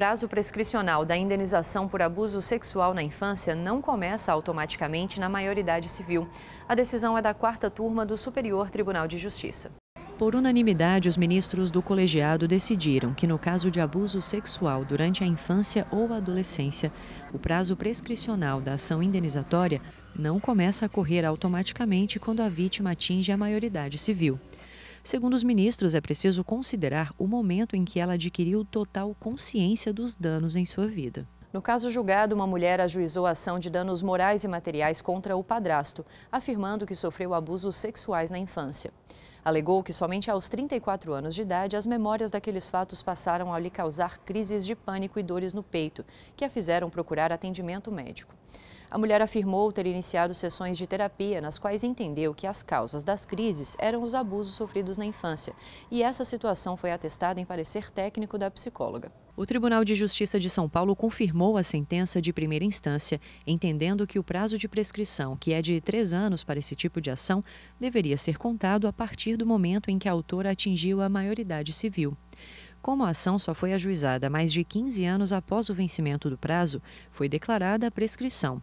prazo prescricional da indenização por abuso sexual na infância não começa automaticamente na maioridade civil. A decisão é da quarta turma do Superior Tribunal de Justiça. Por unanimidade, os ministros do colegiado decidiram que, no caso de abuso sexual durante a infância ou adolescência, o prazo prescricional da ação indenizatória não começa a correr automaticamente quando a vítima atinge a maioridade civil. Segundo os ministros, é preciso considerar o momento em que ela adquiriu total consciência dos danos em sua vida. No caso julgado, uma mulher ajuizou a ação de danos morais e materiais contra o padrasto, afirmando que sofreu abusos sexuais na infância. Alegou que somente aos 34 anos de idade as memórias daqueles fatos passaram a lhe causar crises de pânico e dores no peito, que a fizeram procurar atendimento médico. A mulher afirmou ter iniciado sessões de terapia nas quais entendeu que as causas das crises eram os abusos sofridos na infância. E essa situação foi atestada em parecer técnico da psicóloga. O Tribunal de Justiça de São Paulo confirmou a sentença de primeira instância, entendendo que o prazo de prescrição, que é de três anos para esse tipo de ação, deveria ser contado a partir do momento em que a autora atingiu a maioridade civil. Como a ação só foi ajuizada mais de 15 anos após o vencimento do prazo, foi declarada a prescrição.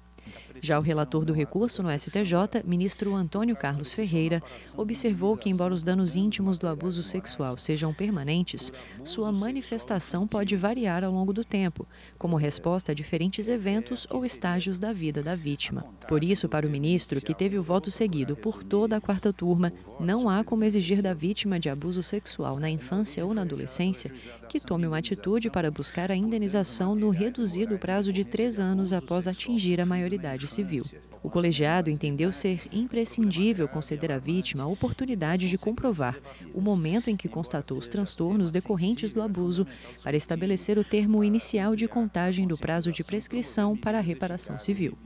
Já o relator do recurso no STJ, ministro Antônio Carlos Ferreira, observou que, embora os danos íntimos do abuso sexual sejam permanentes, sua manifestação pode variar ao longo do tempo, como resposta a diferentes eventos ou estágios da vida da vítima. Por isso, para o ministro, que teve o voto seguido por toda a quarta turma, não há como exigir da vítima de abuso sexual na infância ou na adolescência que tome uma atitude para buscar a indenização no reduzido prazo de três anos após atingir a maioridade civil. O colegiado entendeu ser imprescindível conceder à vítima a oportunidade de comprovar o momento em que constatou os transtornos decorrentes do abuso para estabelecer o termo inicial de contagem do prazo de prescrição para a reparação civil.